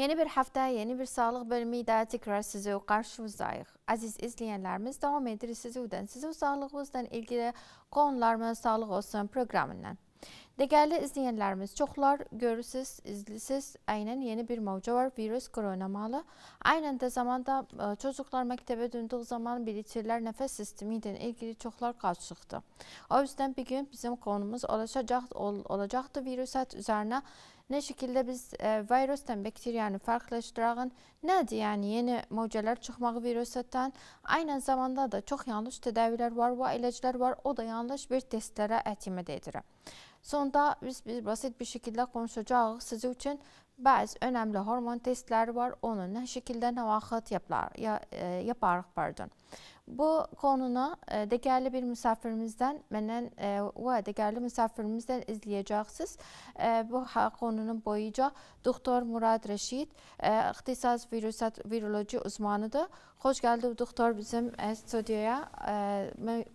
Yeni bir həftə, yeni bir sağlıq bölümü ilə tekrar sizi qarşınızdayıq. Əziz izləyənlərimiz davam edir sizdən, sizin sağlığınızla ilgili qonularımız sağlıq olsun proqramından. Dəyərli izləyənlərimiz, çoxlar görürsüz, izlisiz, aynən yeni bir mövcu var, virus koronamalı. Aynən də zamanda e, çocuklar məktəbə döndüq zaman bilitirlər nəfəs sistemi ilə ilgili çoxlar qarşıqdı. O yüzdən bir gün bizim konumuz olacaqdı, ol, olacaqdı virusat üzərinə Ne şəkildə biz e, virusdan bakteriyanı farklılaşdırağın? Nədir? Yəni yeni mövcələr çıxmağı virusdan. Aynən zamanda da çox yanlış tədavilər var və ilaclar var. O da yanlış bir testlərə ətimid edir. Sonda biz, biz basit bir şəkildə konuşacağıq sizi üçün bəzi önəmli hormon testləri var. Onu nə şəkildə, nə vaxt yaplar, ya, e, yaparıq, pardon. Bu konunu e, dəyərli bir misafirimizdən, məndən e, və dəyərli misafirimizdən izləyəcəksiniz. E, bu konunun boyunca doktor Murad Rəşid ixtisas virusat viroloji uzmanıdır. Xoş gəldi doktor bizim studiyaya.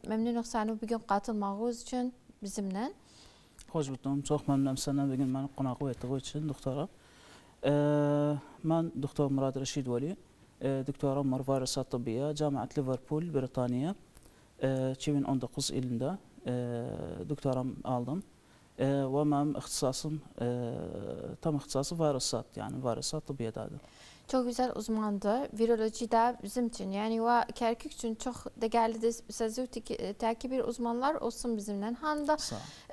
Məmnunuq səni bu gün qatılmağınız üçün bizimlə. Xoş buldum. Çox məmnunam səndən bu gün məni qonaq etdiyin üçün doktora. Mən doktor Murad Rəşid Vəliyev. E, doktor Ömer Varis Tıbbiye Camiat Liverpool Britanya 2019 e, yılında e, doktoram aldım. ve benim ihtisasım tam ihtisası varısat yani varısat tıbbiyadadır. Çox gözəl uzmandır. Viroloji də bizim üçün, yəni və Kərkük üçün çox dəyərlidir. Sözlük təki e, bir uzmanlar olsun bizimlə. Handa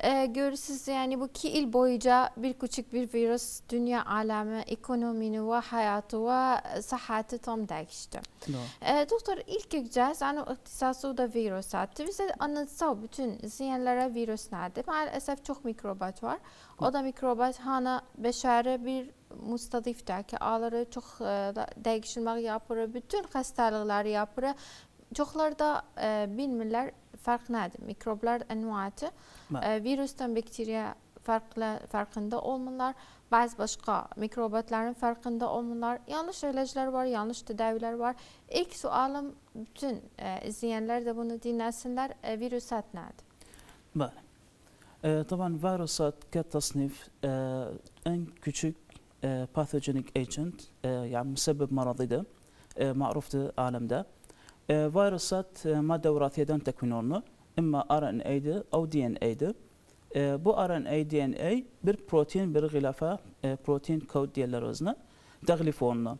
e, görürsüz, yəni bu 2 il boyunca bir küçük bir virus dünya aləmi, ekonomini və həyatı və səhhəti tam dəyişdi. No. E, doktor, ilk gələcəz, yəni ixtisası da virusatdır. Bizə anlatsa bütün izləyənlərə virus nədir? Maalesef çox mikrobat var. O da mikrobat hana bəşəri bir ki ağları çox e, dəyişmək yapır, bütün xəstəlikləri yapır. Çoxlar da e, bilmirlər fark nədir? Mikroblar ənvəti, e, virusdan bakteriya farklı, farkında olmalar, bazı başka mikrobatların farkında olmalar, yanlış ilaçlar var, yanlış tedaviler var. İlk sualım bütün e, izleyenler de bunu dinlesinler. E, virüsat nedir? Bəli. E, taban virüsat kat tasnif e, en küçük باثوجينيك آه، ايجنت agent آه، يعني مسبب مرضي ده آه، معروف ده عالم ده فيروسات مادة وراثية دان تكوين إما ار ان اي ده أو دي ان DNA ده بو ار ان اي RNA DNA بر بروتين بر غلافة بروتين كود ديال لرزنا تغلي فورنا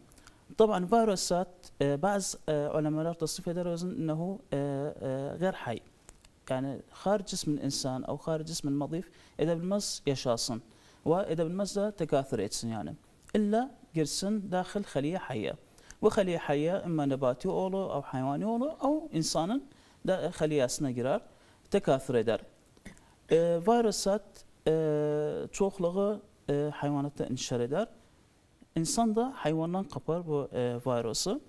طبعا فيروسات بعض علماء تصفها دروزن انه غير حي يعني خارج جسم الانسان او خارج جسم المضيف اذا بالمص يشاصن واذا بنمزه تكاثريتس يعني الا جرسن داخل خليه حيه وخليه حيه اما نباتي اولو او حيواني اولو او انسانا خليه اسنا girer tekasür eder. E, virüsat e, çoxluğu e, hayvanatda intişar eder. İnsan da hayvandan kapar bu e, virüsü.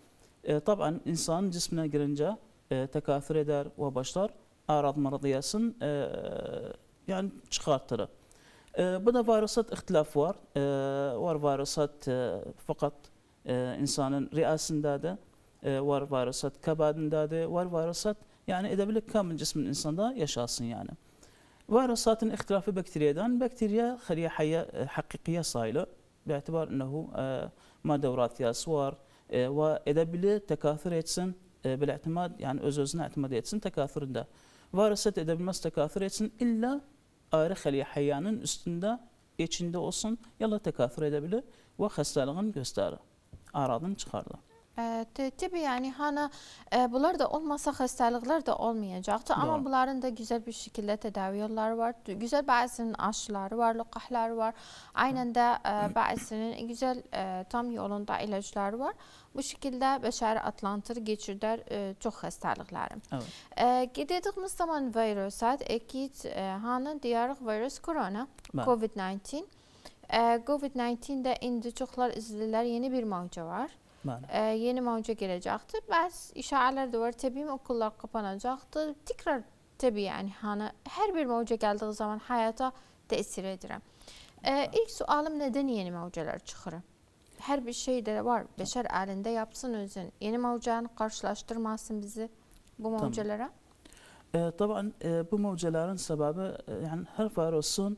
E, taban insanın cismine girince e, tekasür eder ve başlar. Arad maradiyasın e, yani çıkartırır. آه، بدا فيروسات اختلاف وار آه، وار فيروسات آه، فقط انسان رئاس داده وار فيروسات كبد داده وار فيروسات يعني اذا بلك كامل جسم الانسان ده يشاصن يعني فيروسات اختلاف دان بكتيريا خليه حيه حقيقيه صايله باعتبار انه ما دورات يا سوار واذا بلي تكاثر يتسن بالاعتماد يعني اوزوزنا اعتماد يتسن تكاثر ده فيروسات اذا بالمس تكاثر يتسن الا ayrı xəliyə həyyanın üstündə içində olsun, yalla təkafür edə bilir və xəstəliğin göstərir, aradın çıxardır. Təbii, yəni hani e, bunlar da olmasa xəstəliklər də olmayacaqdır. Amma bunların da gözəl bir şəkildə tədavi yolları var. Gözəl bəzisinin aşıları var, lüqahları var. Aynən də e, bəzisinin gözəl e, tam yolunda ilacları var. Bu şəkildə bəşəri atlantır, geçirdər çox xəstəlikləri. Gedədikmiz zaman virusa, əkid, hani deyarıq virus korona, COVID-19. COVID-19-də indi çoxlar izləyirlər, yeni bir mavca var. e, yeni mavca gelecekti Bəzi işarələr de var. Təbii okullar kapanacaktı Tekrar təbii yani hani her bir mavca gəldiyi zaman hayata təsir edirəm. E, ilk sualım neden yeni mavcalar çıxır? Her bir şey de var. Beşer elinde yapsın özün. Yeni mavcanı karşılaştırmasın bizi bu mavcalara. Tamam. طبعا بموجلارن yani her هر فاروسون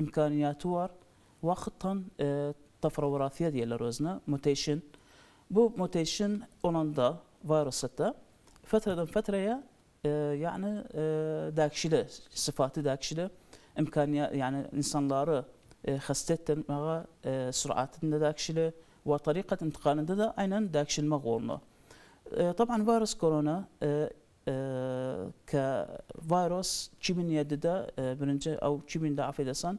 var, وار وخطا تفرورات يدي لروزنا mutation. Bu mutation onun da virusta da fetreden fetreye e, yani e, dakşile, sıfatı dakşile imkaniye yani insanları e, hastettirmeye e, süratinde dakşile ve tarikat intikalinde de aynen dakşilme uğruna. E, taban virüs korona e, e, ka virüs 2007'de e, birinci, av 2000'de affedersen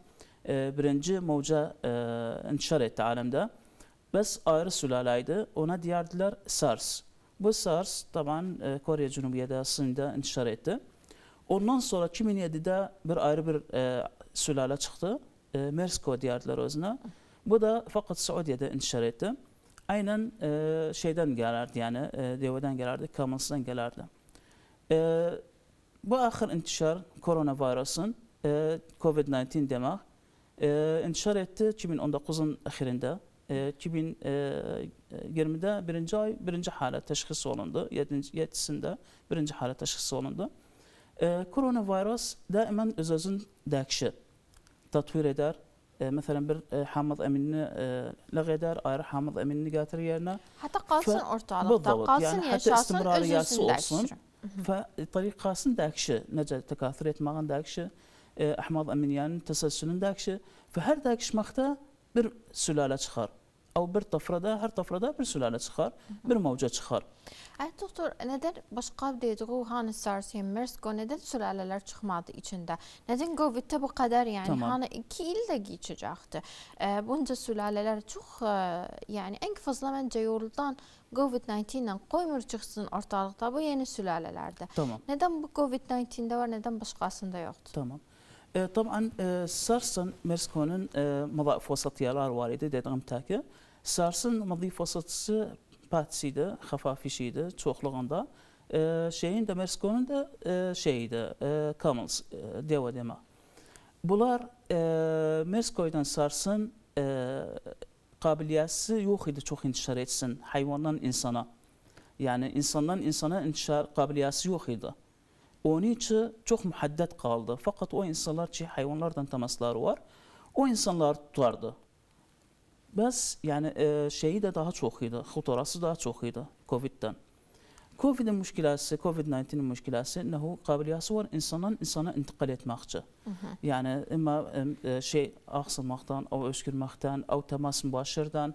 e, birinci mevca e, intişar etti alemde. Biz ayrı sülalaydı. Ona diyardılar SARS. Bu SARS taban e, Kore Cumhuriyeti Sın'da inşar etti. Ondan sonra 2007'de bir ayrı bir e, sülale çıktı. E, MERSCO diyardılar özüne. Bu da fakat Suudiye'de inşar etti. Aynen e, şeyden gelirdi yani e, deveden gelirdi, kamusdan gelirdi. E, bu ahir intişar koronavirüsün e, COVID-19 demek e, intişar etti 2019'un ahirinde. 2020-də e, e, e, birinci ay birinci halət təşxis olundu, 7-sində birinci halət təşxis olundu. Koronavirus daimən öz-özün dəyişir, tatvir edər, مثلا bir حامض امينini ləğv edər, ayrı hamad əminini gətirir yerinə. Hətta qalsın ortalıqda, qalsın yəni, yaşasın, öz-özünü olsun. فطريقاسن داكشي نجا تكاثريت ماغن داكشي أحماض أمينيان تسلسلن داكشي فهر داكش مخته bir sülalə çıxar. O bir tafrada, hər tafrada bir sülalə çıxar, bir mövcə çıxar. Əli doktor, nədən başqa deyidiği hani Sarsiyen Mersko, nədən sülalələr çıxmadı içində? Nədən Covid-də bu qədər, yəni tamam. hani iki il də geçəcəkdi. E, bunca sülalələr çox, e, yəni ən fazla məncə yoruldan Covid-19 ilə qoymur çıxsın ortalıqda bu yeni sülalələrdə. Tamam. Nədən bu Covid-19-də var, nədən başqasında yoxdur? Tamam. طبعا سارسن merskonin madaf vasatiyalar var idi dediğim təki. Sarsın madif vasatısı patisiydi, xəfaf işiydi çoxluğunda. E, şeyin də merskonin də e, şeydi, Commons, e, deva demə. Bunlar merskoydan sarsın qabiliyyəsi yox idi çox intişar etsin hayvandan insana. Yəni insandan insana intişar qabiliyyəsi yox idi. Onun için çok muhaddet kaldı. Fakat o insanlar ki hayvanlardan temasları var. O insanlar tutardı. Bəs yani e, şeyi də daha çok idi, xutorası daha çok idi covid Covid'in covid covid 19in in müşkiləsi nəhu qabiliyyəsi var insandan insana intiqal etməkçi. Uh -huh. Yəni imma e, e şey ağsılmaqdan, av öskürməkdən, av təmas mübaşirdən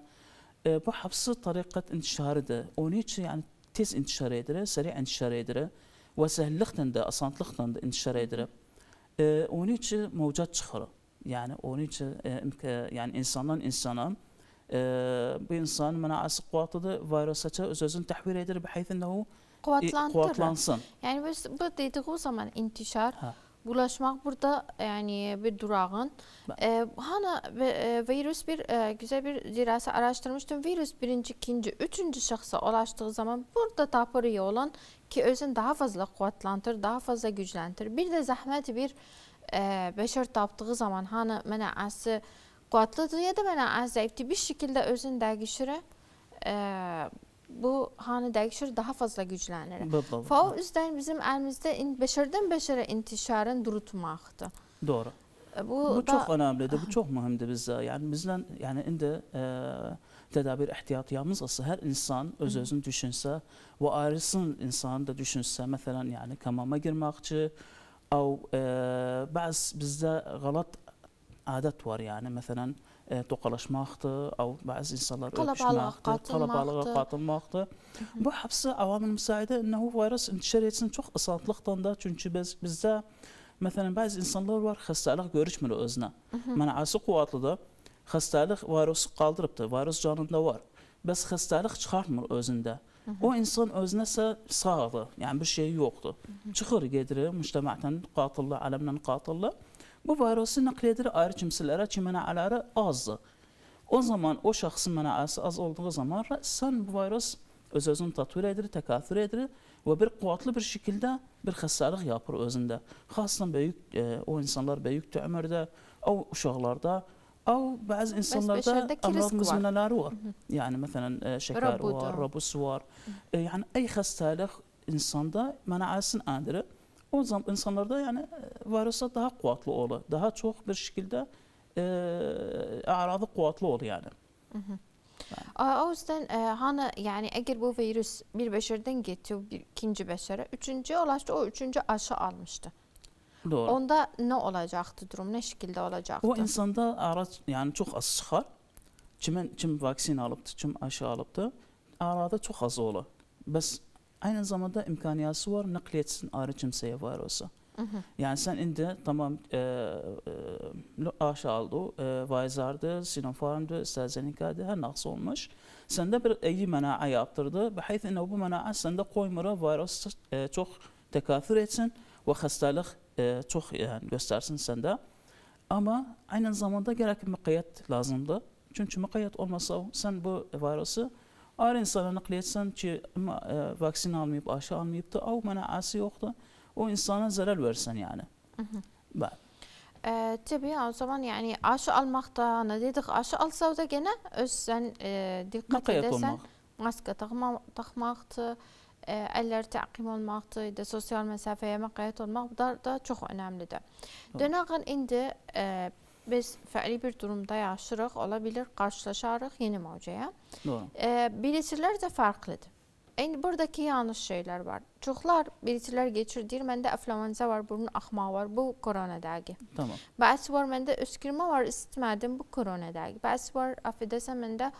e, bu hapsı tariqət intişarıdır. Onun üçün yani tez intişar edir, səri intişar edir. və səhillikdən də, asanlıqdan da intişar edirib. E, onun üçün mövcud çıxır. Yəni onun üçün e, yəni insandan insana e, bu insan mənası qüvvətlidir, virusa öz-özünü təhvil edir bəheyf enəhu quvvetlendirir. Quvvetlensin. Yani biz bu dediği zaman intişar ha bulaşmak burada yani bir durağın. E, Hana e, virüs bir e, güzel bir dirası araştırmıştım. Virüs birinci, ikinci, üçüncü şahsa ulaştığı zaman burada tapırıya olan ki özün daha fazla kuvvetlentir, daha fazla güclentir. Bir de zahmet bir e, beşer taptığı zaman hani mənə əsi kuvvetlidir ya da mənə əs zayıftır. Bir şekilde özün dəgişirə e, bu hani dəyişir, daha fazla güclənir. Faul üzdən bizim əlimizdə in, bəşərdən bəşərə intişarın durutmaqdır. Doğru. E, bu, bu da, çox önəmlidir, bu çox mühümdür bizə. Yəni bizlə yəni indi ə, e, tədabir ehtiyatiyamız olsa, hər insan öz özünü düşünsə və ayrısının insanı da düşünsə, məsələn, yəni kamama girməkçi, əv e, bəs bizdə qalat adət var, yəni məsələn, ə, toqqalaşmaqdır, bəzi insanlar öpüşməkdir, qalabalığa qatılmaqdır. Bu həbsi avamil müsaidə innəhu virus intişar etsin çox asanlıqdan da, çünki biz, bizdə məsələn bəzi insanlar var, xəstəlik görükmür özünə. Mənə əsi quvvatlıdır, xəstəlik virusu qaldırıbdır, virus canında var. Bəs xəstəlik çıxartmır özündə. O insan özünəsə sağdır, yəni bir şey yoxdur. Çıxır, gedir, müştəmətən qatıllı, ələmdən qatıllı. Hı -hı. Bu virusu nukleodir ayrı kimsələrə ki, mənəələri azdır. O zaman o şəxsin mənəəsi az olduğu zaman sən bu virus öz-özünü tatür edir, təkatür edir və bir qüvvətli bir şəkildə bir xəstəlik yapır özündə. Xasən böyük e, o insanlar böyük ömürdə, o uşaqlarda او بعض انسانlarda امراض مزمنələri var. Mhm. Yəni məsələn e, şəkər var, robus var. Mhm. E, yəni ay xəstəlik insanda mənəəsini endirir o zaman insanlarda yəni e, virusa daha qüvvətli olur. Daha çox bir şəkildə e, ərazi qüvvətli olur yəni. Hı mhmm. -hı. O yüzden e, hani yani eğer bu virüs bir beşerden geçiyor bir, ikinci beşere, üçüncü ulaştı o üçüncü aşı almıştı. Doğru. Onda ne olacaktı durum, ne şekilde olacaktı? O insanda araç yani çok az çıkar. Kimin kim vaksin alıptı, kim aşı alıptı. Arada çok az olur. Bəs aynı zamanda imkaniyası var nakletsin ağrı kimseye var olsa. Yani sen indi tamam e, e, aşağıldı, e, Vizar'dı, Sinopharm'dı, AstraZeneca'dı her naqs olmuş. Sende bir iyi mena'a yaptırdı. Bahayth inne bu mena'a sende koymura virüs e, çok tekafür etsin ve hastalık e, çok yani göstersin sende. Ama aynı zamanda gerek mukayet lazımdı. Çünkü mukayet olmasa sen bu virüsü Ayrı insanlarını qılıyatsan ki, e, vaksin almayıb, aşı almayıbdır, av mənəəsi yoxdur. O insana zərər versən yəni. Mhm. Bəli. E, tabii o zaman yani aşı almaqda, hani dedik aşı alsa da gene özsən e, diqqət edəsən, maska taxma, taxmaqdır, e, əllər təqim olmaqdır, də sosial məsafəyə məqayyət olmaq bu da, da çox önəmlidir. Dönəqən indi e, biz fəali bir durumda yaşırıq, ola bilər qarşılaşarıq yeni mövcuya. Doğru. E, bilisilər də fərqlidir. İndi buradakı yanlış şeylər var. Çoxlar bilisilər geçir, deyir məndə əflamanza var, burun axmaq var, bu koronadagi. Tamam. Bəzi var məndə öskürmə var, istmədim, bu koronadagi. Bəzi var, əf edəsən məndə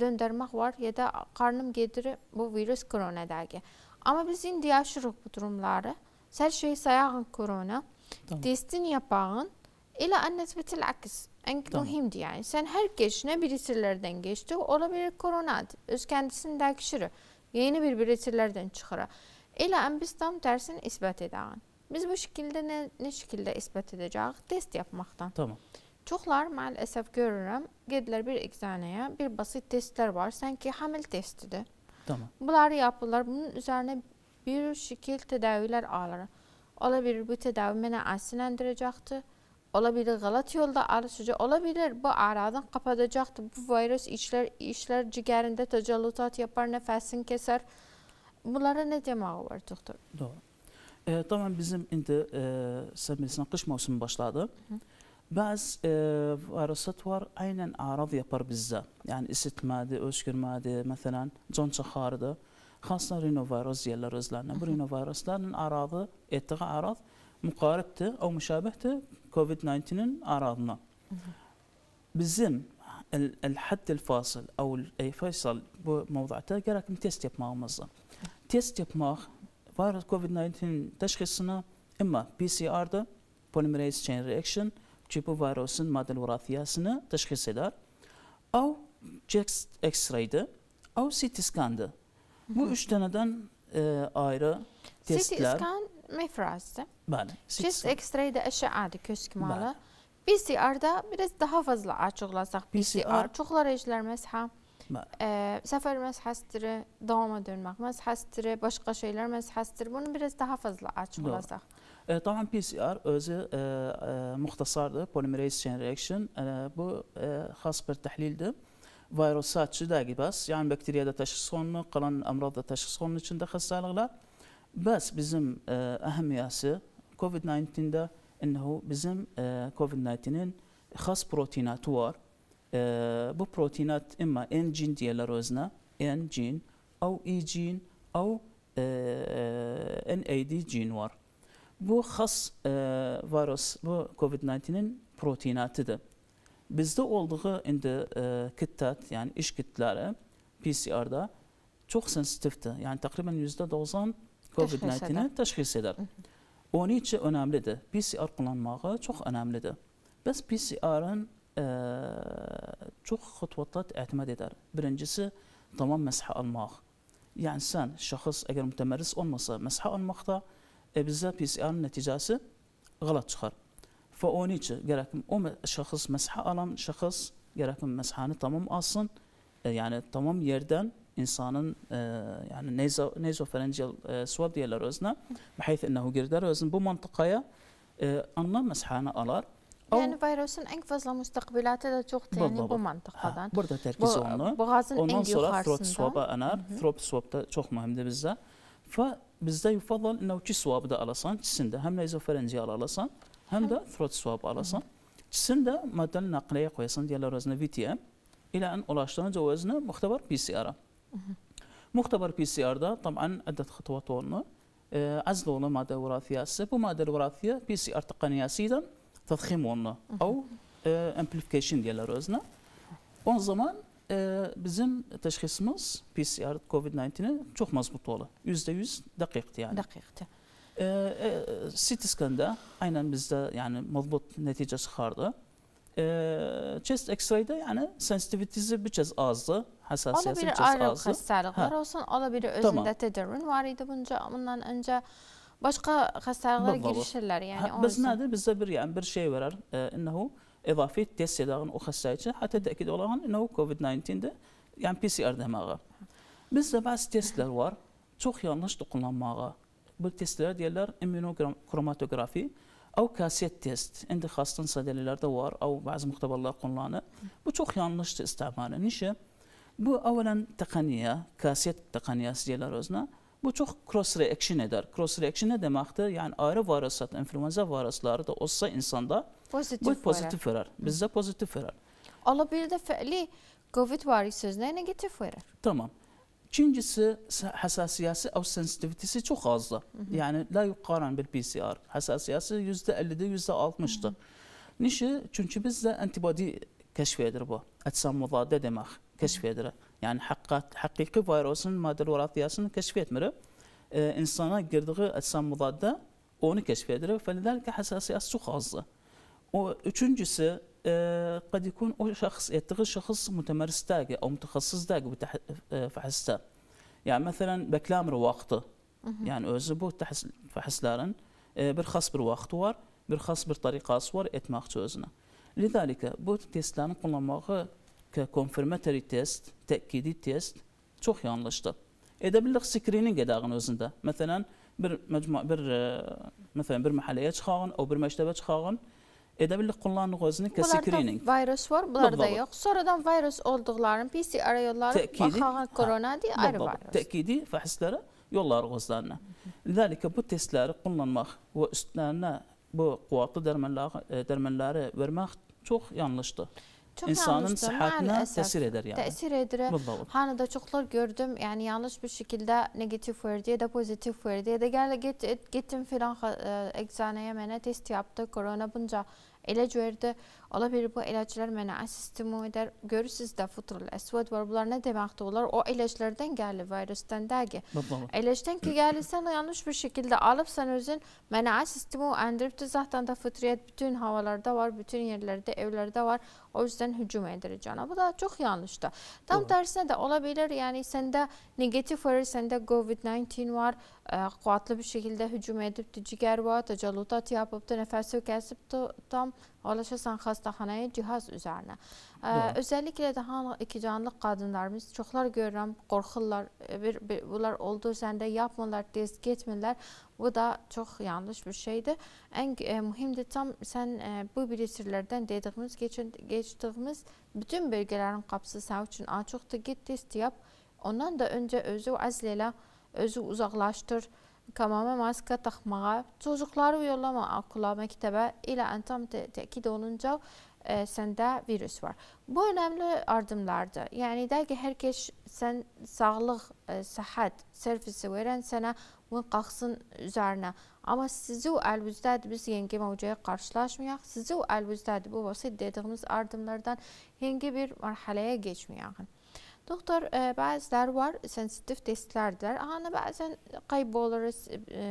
döndərmək var ya da qarnım gedir, bu virus koronadagi. Amma biz indi yaşırıq bu durumları. Hər şey sayağın korona. Tamam. Testin yapağın. İle annesbetil aks. En tamam. mühimdi yani. Sen herkes ne bir esirlerden geçti. Olabilir korona öz kendisinden kişiri. Yeni bir bir esirlerden çıkara. İle biz tam tersini ispat edeğin. Biz bu şekilde ne, ne şekilde ispat edeceğiz? Test yapmaktan. Tamam. Çoxlar maalesef görürüm gedirlər bir ekzaneye bir basit testler var, sanki hamil testidir. Tamam. Bunları yapırlar, bunun üzerine bir şekilde tedaviler alır. Ola bilir bu tədavi mənə əsrləndirəcəkdir. ola bilir qələt yolda arıçıcı ola bilər. Bu əradan qapadacaqdır. Bu virus işlər işlər cigərində təcəllutat yapar, nəfəsini kəsər. Bunlara nə demək olar doktor? Doğru. E, tamam bizim indi e, sən bilirsən qış mövsümü başladı. Hı -hı. Bəzi e, virusat var, aynən ərav yapar bizdə. Yəni isitmədir, öskürmədir, məsələn, con çaxarıdır. Xasən rinovirus deyirlər özlərinə. Bu rinovirusların əravı, etdiyi ərav müqaribdir, o müşabihdir كوفيد-19'nin اعراضنا bizim الحد الفاصل او اي فيصل bu mevzuda gerek test yapmamız lazım. Test yapmak virus COVID-19 teşhisini imma PCR'da polymerase chain reaction ki bu virusun madde vurathiyasını teşhis eder. Av chest X-ray'de, av CT scan'da. Bu üç taneden e, ayrı testler. CT scan mifrazdı. Bəli. Siz ekstrayda əşə adı köz kimalı. pcr PCR'da biraz daha fazla açıqlasaq PCR çoxlar işlər məsəl e, sefer mezhastırı, davama dönmek mezhastırı, başka şeyler mezhastırı. Bunu biraz daha fazla açıklasak. E, tamam PCR özü e, e, Polymerase chain reaction. E, bu e, xas has bir tahlildir. Virusat şu da gibi Yani bakteriyada teşhis konulu, kalan amrada teşhis olunur. için de hastalıklar. بس بزم أهم ياسة كوفيد 19 ده أنه بزم كوفيد 19 خاص بروتينات وار بو بروتينات إما إن جين ديال روزنا إن جين أو إي جين أو إن أي دي جين وار bu xas e, e, e, virus, bu COVID-19'nin proteinatıdır. Bizdə olduğu indi e, kütlət, yəni iş kütlələri PCR-da çox sensitivdir. Yəni təqribən %90 COVID-19-ni təşxis edər. O necə önəmlidir? PCR qullanmağı çox önəmlidir. Biz PCR-ın çox xütvatlar ətimad edər. Birincisi, tamam məsxə almaq. Yəni, sən şəxs əgər mütəmərris olmasa məsxə almaqda e, bizə PCR-ın nəticəsi qalat çıxar. Və onun üçün gərək o şəxs məsxə alan şəxs gərək məsxəni tamam alsın, e, yəni tamam yerdən insanın e, yəni nezo, nezofaringeal e, swab deyirlər özünə, bəhəyət enəhu girdər özün bu mantıqaya e, anlam məshanə alar. Yəni virusun ən fazla müstəqbilatı da çox təyini bu mantıqadan. Hə, burada tərkiz bu, olunur. Boğazın Ondan ən sonra throat swab-a anar. Throat swab da çox mühümdür bizdə. Və bizdə yufadal inə iki swab da alasan, ikisində həm nezofaringeal alasan, həm də throat swab alasan. İkisini də maddəli nəqliyə qoyasan, deyirlər özünə VTM ilə ən ulaşdırınca özünə müxtəbar PCR-a. مختبر بي سي ار ده طبعا عده خطوات ورنا آه، عزلوا لنا ماده وراثيه السب وماده الوراثيه بي سي ار تقنيه سيدا تضخيم ورنا او امبليفيكيشن آه، ديال روزنا اون زمان bizim teşhisimiz بي سي ار كوفيد 19 ola. Yüzde ولا 100% yani. يعني Ee, آه، سيتي سكان ده aynen بزده يعني مضبوط نتيجه خارده chest X-raydə yəni sensitivitetimiz bir çox azdır, həssasiyyətimiz bir çox azdır. Ola bir ayrı xəstəliklər hə. olsun, ola biri özündə tamam. tedrin var idi bunca, bundan öncə başqa xəstəliklərə girişirlər, yəni hə, biz nədir? Bizdə bir yəni bir şey verər, e, inəhu əvafi test edəğin o xəstə üçün, hətta təkid olağın inəhu COVID-19-də, yəni PCR deməyə. Bizdə bəzi testlər var, çox yanlış dokunlanmağa. Bu testlərə deyirlər immunokromatografik o kasiyyət test, indi xəstən sadələlərdə var, o bəzi muxtabarlar qonulanı. Bu çox yanlışdır istifmarı. Niyə? Bu əvvələn təqniyə, kasiyyət təqniyəsi deyirlər özünə. Bu çox cross reaction edər. Cross reaction nə deməkdir? Yəni ayrı virusat, influenza virusları da olsa insanda pozitiv bu pozitiv verər. Bizdə pozitiv verər. Ola bir də fəali COVID var sözünə negativ verər. Tamam. İkincisi həssasiyyəsi av sensitivitesi çok azdır. Yani, la yuqaran bil PCR. Həssasiyyəsi %50-də %60-dır. Niyə? Çünki biz də antibodi kəşf edir bu. Əcsam müvadə demək kəşf edir. Yəni həqiqət həqiqi virusun maddəli vəratiyasını kəşf etmir. E, insana girdiyi onu kəşf Fakat, Fəlidəlikə həssasiyyəsi çox azdır. O üçüncüsü آه، قد يكون شخص يتخذ شخص متمرس تاجي او متخصص تاجي آه، فحصة يعني مثلا بكلام رواقته يعني اوزبو لارن آه، برخص برواقتوار برخص بطريقه صور إتماغ توزنا لذلك بوت تيست لارن قلنا ماغ ككونفرماتوري تيست تاكيدي تيست çok yanlıştı. Edebilirlik screening edağın özündə. مثلا بر məcmu بر مثلا بر məhəlləyə خاغن او بر məktəbə خاغن edə bildik qullanırıq özünü ki, screening. Bunlarda virus var, bunlarda yox. Sonradan virus olduqların PCR yolları baxan koronadır, ayrı virus. Təkidi fəhslərə yollarıq özlərinə. Lidəlikə bu testləri qullanmaq və üstlərinə bu quvvatlı dərmənləri e, vermək çox yanlışdır. Çox insanın sıhhatına təsir edər yəni. Təsir edir. Hani da çoxlar gördüm, yəni yanlış bir şəkildə negatif verdi ya da pozitif verdi ya da gəl get, getdim filan e, eczanəyə mənə test yaptı, korona bunca Elə cür də Ola bilir bu eləclər mənə asistimu edər. Görürsüz də futrul əsvəd var. Bunlar nə deməkdir? Onlar o eləclərdən gəlir, virusdan dəgi. Eləcdən ki, gəlirsən yanlış bir şəkildə alıbsan özün mənə asistimu endiribdir. Zaten da fıtriyyət bütün havalarda var, bütün yerlərdə, evlərdə var. O yüzden hücum edir cana. Bu da çox yanlışdır. Tam Doğru. tərsinə də ola bilər, yəni səndə negativ var, səndə COVID-19 var, ə, qüvvətli bir şəkildə hücum edibdi, cigər var, təcəllüdat yapıbdı, nəfəsi kəsibdi, tam Orlaşasan xəstəxanaya cihaz üzərinə. Ə, özəlliklə də hanı ikicanlıq qadınlarımız çoxlar görürəm, qorxurlar. E, bir, bir bunlar olduğu səndə yapmırlar, tez getmirlər. Bu da çox yanlış bir şeydir. Ən e, mühimdir tam sən e, bu bilişirlərdən dediyimiz geçin, geçdiyimiz bütün bölgələrin qapısı sənin üçün açıqdır. Get tez yap. Ondan da öncə özü əzl elə, özü uzaqlaşdır. كمامة ماسكة taxmağa, çocukları yollama okula, məktəbə elə tam təkid olunca ə, e, səndə virus var. Bu önəmli addımlardır. Yəni də ki, hər kəs sən sağlıq, ə, e, səhhət servisi verən sənə bunu qalxsın üzərinə. Amma sizi əlbüzdədir, biz yeni mövcuya qarşılaşmayaq. Sizi əlbüzdədir, bu vasit dediyimiz addımlardan yeni bir mərhələyə keçməyək. Doktor, ə, e, bəziləri var, sensitiv testlərdir. Hani bəzən qayb olur, ə, e,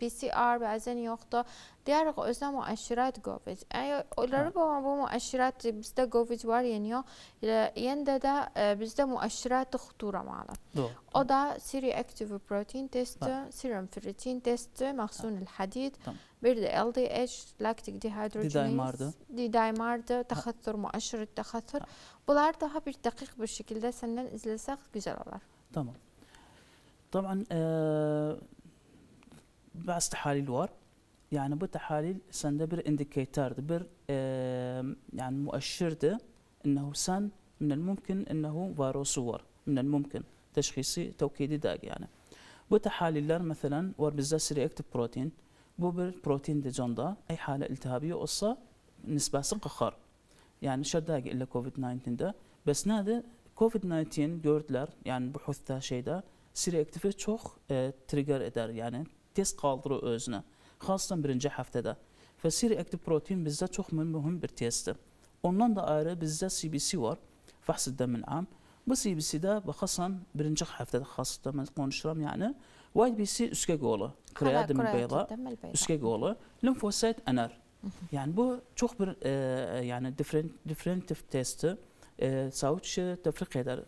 PCR bəzən yoxdur. Deyərik özünə müəşirət COVID. Əgər onları hə. bu, bu müəşirət bizdə COVID var, yəni yox. Yenə də ə, e, bizdə müəşirət xüturamalı. O da seri active protein testi, hə. serum ferritin testi, məxsun el-hadid. Hə. Tamam. ال دي اتش لاكتيك laktik دي D-dimer'da təxəssür, müəşşir təxəssür. Bunlar daha bir dəqiq bir şəkildə səndən izləsək gözəl olar. Tamam. طبعا آه بعض تحاليل وار يعني بو تحاليل سندبر انديكيتر دبر آه، يعني مؤشر ده انه سن من الممكن انه فيروس وار من الممكن تشخيصي توكيدي داق يعني بو تحاليل مثلا وار بالذات رياكتيف بروتين بوبل بروتين دي جوندا اي حاله التهابيه قصة نسبه سقخر يعني شر داقي الا كوفيد 19 ده بس نادى كوفيد 19 جوردلر يعني بحوث ده شيء ده سيري اكتفي تشوخ اه تريجر ادار يعني تيس قالدرو اوزنا خاصة برنجة حفتة ده فسيري اكتف بروتين بزده تشوخ من مهم برتيست سي بي ayrı bizde CBC var. Fahsı da min am. Bu CBC'de ve khasan خاصة haftada khasıda konuşuram يعني وايد بيصير اسكاغولا كريات دم البيضاء اسكاغولا لمفوسايت انار يعني بو تخبر آه، آه، يعني ديفرنت ديفرنت تيست different testi e, savcı tefrik eder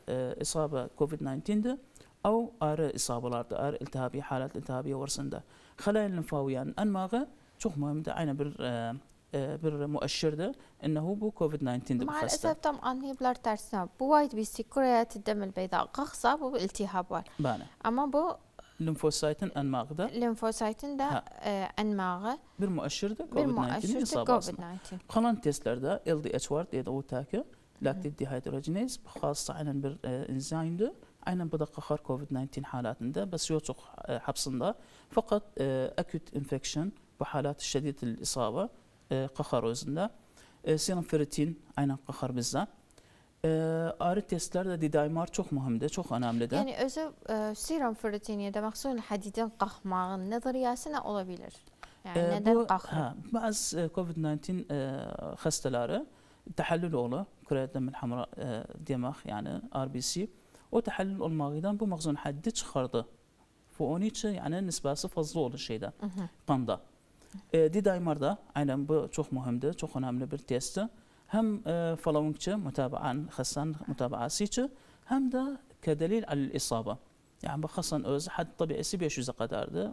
او ار لارد ار التهابي حالات التهابيه ورسنده خلايا الليمفاويه انماغ تخ مهم ده عينه بر آه، بالمؤشر ده انه بو كوفيد 19 مع الاسف طبعا هي بلار ترسنا بو وايد سي كريات الدم البيضاء قخصه بو التهاب اما بو لنفوسايتن انماغ ده لنفوسايتن ده آه، انماغه بالمؤشر ده كوفيد 19 كوفيد 19 ده ال دي اتش وارد يدو تاكي لاكتيف دي هيدروجينيز خاصه عن الانزايم آه، ده عن بدقه اخر كوفيد 19 حالات ده بس يوتوخ آه، حبسن ده فقط اكيوت انفكشن بحالات شديده الاصابه قخر وزن ده سيرم فيرتين عين قخر بزاف ayrı testlər də didaymar çox mühümdür, çox önəmlidir. Yəni özü ə, e, serum ferritiniyədə məxsusun hədidən qalxmağın nəzəriyyəsi nə ola bilər? Yəni ə, nədən qalxır? Hə, bəzi e, COVID-19 e, xəstələri təhəllül olur, kureyədən milhamra demək, yəni RBC. O təhəllül olmağından bu məxzun həddi çıxardı. Bu onun üçün yəni nisbəsi fazla olur şeydə, qanda. Mhmm. E, didaymarda, aynən bu çox mühümdür, çox önəmli bir testdir. هم فلونكش آه، متابعة خسان متابعة سيتش هم ده كدليل على الإصابة يعني بخاصة أوز حد طبيعي سي بيشوز قدار ده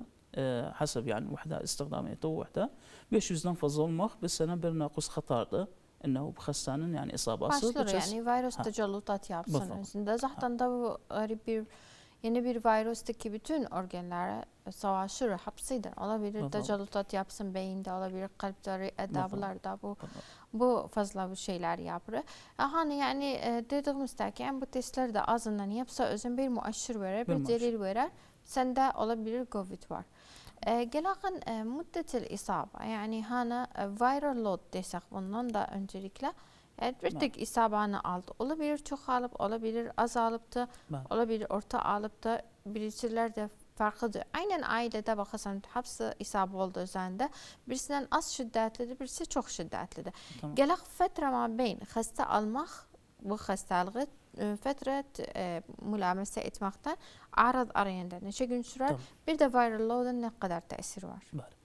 حسب يعني وحدة استخدامية تو وحدة بيشوز ننفض المخ بس أنا برناقص خطار ده انه بخسان يعني اصابه باشلر يعني فيروس تجلطات يابسن ده زحتن ده غريب yeni bir virüsteki bütün organlara e, savaşır, hapsidir. Olabilir tecellutat yapsın beyinde, olabilir kalpte, edabularda bu bu fazla bu şeyler yapır. Hani yani e, dediğimizdeki bu testler de azından yapsa özün bir muaşır verir, bir, bir delil verir. Sende olabilir COVID var. E, Gelakan müddetil isaba yani hana viral load desek bundan da öncelikle Elbette ki hesabını aldı. Olabilir çok alıp, olabilir az alıp da, olabilir orta alıp da birisiler de farklıdır. Aynen ailede bakasan hepsi hesabı oldu özəlində. Birisindən az şiddətlidir, birisi çok şiddətlidir. Tamam. Gələk fətrə mabeyn hasta almak bu xəstəliyi fətrət e, e mülaməsə etməkdən arad arayanda neçə gün sürər? Tamam. Bir viral virallıqda ne kadar təsir var? Bəli.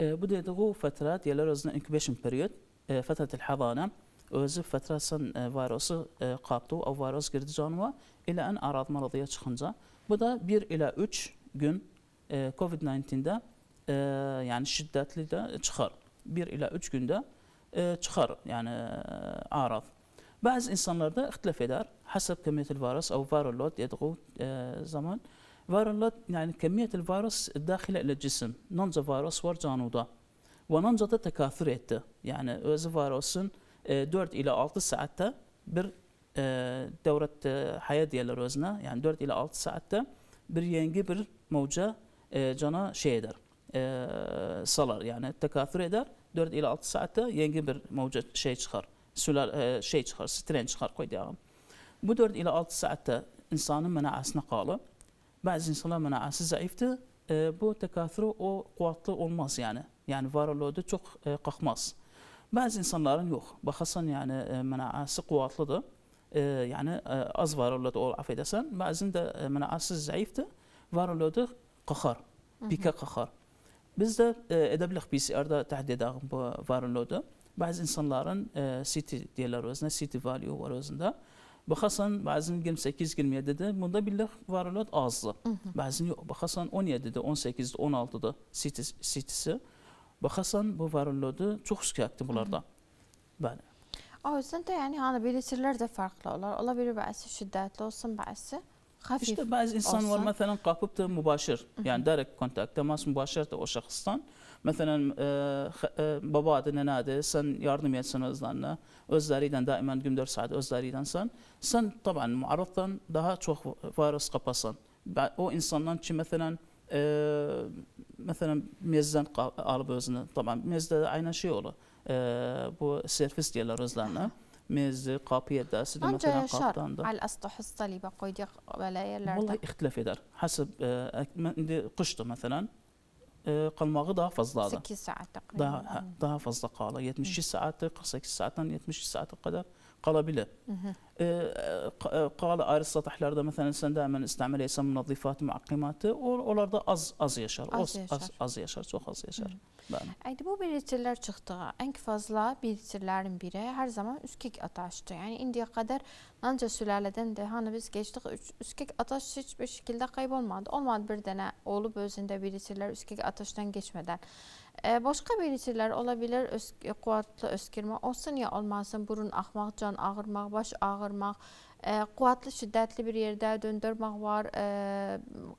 E, bu dediği fətrət deyirlər özünə incubation period, e, fətrət el-hazana. özü fətrəsən e, virusu e, qapdı, o virus girdi canıma, elə ən aradma radaya çıxınca. Bu da 1 ilə 3 gün e, COVID-19-də yəni şiddətli də çıxar. 1 ilə 3 gündə çıxar, yəni arad. Bəzi insanlarda ixtilaf edər. Həsəb kəmiyyətil virus əv virulot yədğu zaman. Virulot, yəni kəmiyyətil virus daxilə ilə cisim. Nanca virus var canuda. Və nanca da təkafür etdi. Yəni özü virusun 4 ile 6 saatte bir e, devlet e, hayat diyorlar özüne. Yani 4 ile 6 saatte bir yenge bir mevca e, cana şey eder. E, salar yani tekafür eder. 4 ile 6 saatte yenge bir mevca şey çıkar. Süler, e, şey çıkar, stren çıkar koy diyelim. Bu 4 ile 6 saatte insanın menaasına kalı. Bazı insanlar menaası zayıftı. E, bu tekafürü o kuvvetli olmaz yani. Yani varlığı da çok e, kalkmaz. Bəzi insanların yox. Baxasan, yəni e, mənəəsi qüvvətlidir. E, yəni e, az varlıqlıdır, ol af edəsən. Bəzin də e, mənəəsi zəifdir. Varlıqlıdır, qaxar. Pikə qaxar. Biz də e, edə bilərik PCR-da təhdid edək bu varlıqlıdır. Bəzi insanların e, city deyirlər özünə, city value var özündə. Baxasan, bəzin 28-27-dir. Bunda bilərik varlıqlıq azdır. Bəzin yox. Baxasan 17-dir, 18-dir, 16-dır city, citysi. City baxasan bu varlıqdır, çox şikayətdir bunlarda. Bəli. O yüzden de yani hani yəni, belirtiler de farklı olur. Olabilir bəzi şiddətli olsun, bəzi xəfif İşte bəzi insan var, məsələn, qapıb da mübaşir, yəni direkt kontakt, temas mübaşir də o şəxsdən. Məsələn, e, e, babadır, nənədir, sən yardım etsən özlərinə, özləri ilə daimən 24 saat özləri ilənsən, sən taban müarrafdan daha çox virus qapasan. O insandan ki, məsələn, e, مثلا ميزان قالب وزن طبعا ميز ده عينا شيء ولا آه، بو سيرفيس ديال الرزلانة ميز قابية ده سد مثلا قابتان ده على الأسطح الصليبة قوي دي ولا يلا والله اختلف يدر حسب آه، عندي قشطة مثلا آه، قال ما غدا فضلا ده ساعات تقريبا ده ده فضلا قال يتمشي ساعات قصة ساعات يتمشي ساعات قدر قال بلى قال ayrı satahlarda məsələn səndə mən istəməl etsəm münazifat müəqqimatı onlarda az az yaşar. Az yaşar. Az, az yaşar, çox az yaşar. Bəli. Əgədi bu belirtilər çıxdığı ən fazla belirtilərin biri hər zaman üskik ataşdı. Yəni indiyə qədər ancaq sülalədən də hani biz keçdik üskik ataş heç bir şəkildə qaybolmadı. Olmadı bir dənə oğlu özündə belirtilər üskik ataşdan keçmədən. Ee, başka belgichilar olabilir quvvatli e, o'skirma olsun ya olmasın, burun oqmoq can og'irmoq baş og'irmoq quvvatli e, şiddetli bir yerde yerda var, bor e,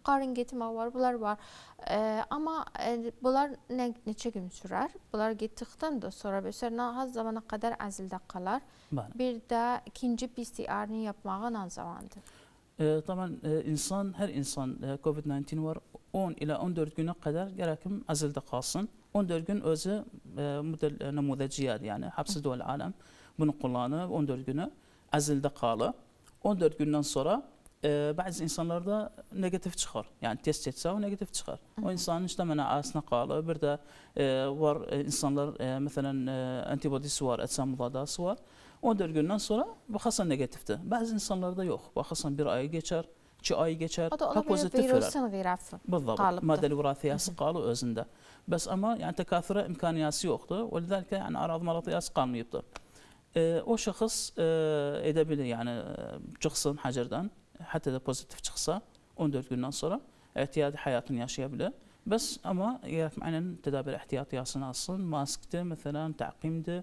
qorin ketmoq bor bular bor ammo bular necha kun surar sonra tiqdan so'rab hozir zamana qadar azilda qolar birda ikkinchi pcrni yapmog'i nozavondir طبعا inson har inson covid 19 var 10 ila 14 kunga kadar gerekim azilda qolsin 14 gün özü e, e nümunəciyədir, yəni həbsi dövl aləm bunu kullanıb 14 günü əzildə qalıb. 14 gündən sonra e, bəzi insanlarda negativ çıxır. Yəni test etsə o negativ çıxır. O insanın işləmə əsnə qalır. Bir də e, var e, insanlar e, məsələn e, antibodisi var, etsam müvadası var. 14 gündən sonra baxasan negativdir. Bəzi insanlarda yox. Baxasan bir ayı keçər, ay geçer. O da olabilir, pozitif virüsün verir. virafı. Bizzabı. Kalıptı. Maddeli vurafiyası kalı özünde. Bes ama yani tekafüre imkaniyası yoktu. O lidelke yani araz maratiyası kalmayıptı. E, o şahıs e, edebilir yani e, çıksın hacerden. Hatta da pozitif çıksa 14 günden sonra ihtiyadi hayatını yaşayabilir. Bes ama gerekmeyenin tedabir ihtiyatiyasını alsın. Maskti mesela, takimdi. E,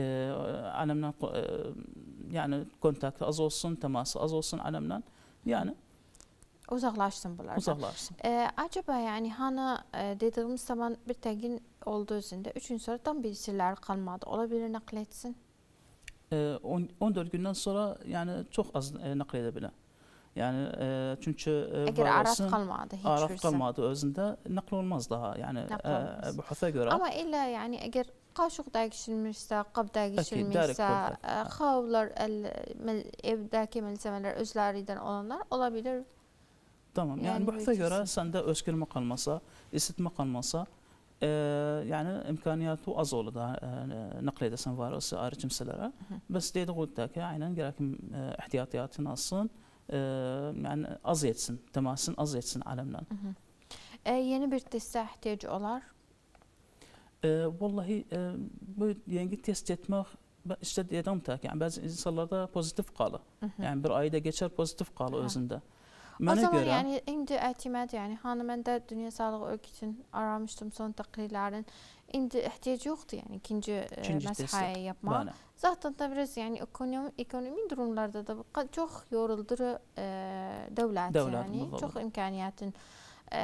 ee, alemden e, yani kontakı az olsun, teması az olsun alemden. Yani Uzaqlaşsın bunlardan. Uzaqlaşsın. E, acaba yəni hana e, dediyimiz zaman bir təqin oldu özündə. 3 gün sonra tam bilirsinləri qalmadı. Ola bilər nəql etsin. E, 14 gündən sonra yəni çox az e, nəql edə bilər. Yəni e, çünki e, əgər araq qalmadı, heç araq qalmadı özündə nəql olmaz daha. Yəni e, olmaz. E, buhafə görə. Amma elə yəni əgər qaşıq dəyişilmirsə, qab dəyişilmirsə, e, xavlar evdəki malzemələr özlərindən olanlar ola bilər Tamam. Yani, yani bahse göre sende öskürme kalmasa, isitme kalmasa e, yani imkaniyatı az olur da e, hani nakledesin varası ayrı kimselere. Bes dediğimizdeki aynen gerekim e, ihtiyatiyatın alsın. E, yani az etsin, temasın az etsin alemden. E, yeni bir teste ihtiyacı olar? E, vallahi e, bu yeni test etmek işte dediğim tak yani bazı insanlarda pozitif kalır. Yani bir ayda geçer pozitif kalır özünde. Mənə o zaman görə, yəni indi əhtimədir, yəni hanı mən də Dünya Sağlığı Örgütü üçün aramışdım son təqrirlərin. İndi ehtiyac yoxdur, yəni ikinci, e, ikinci məsxəyə yapmaq. Mənə. Zaten də biraz yəni ekonomi ekonomi durumlarda da çox yoruldur e, dövlət, dövlət yəni çox imkaniyyətin var E,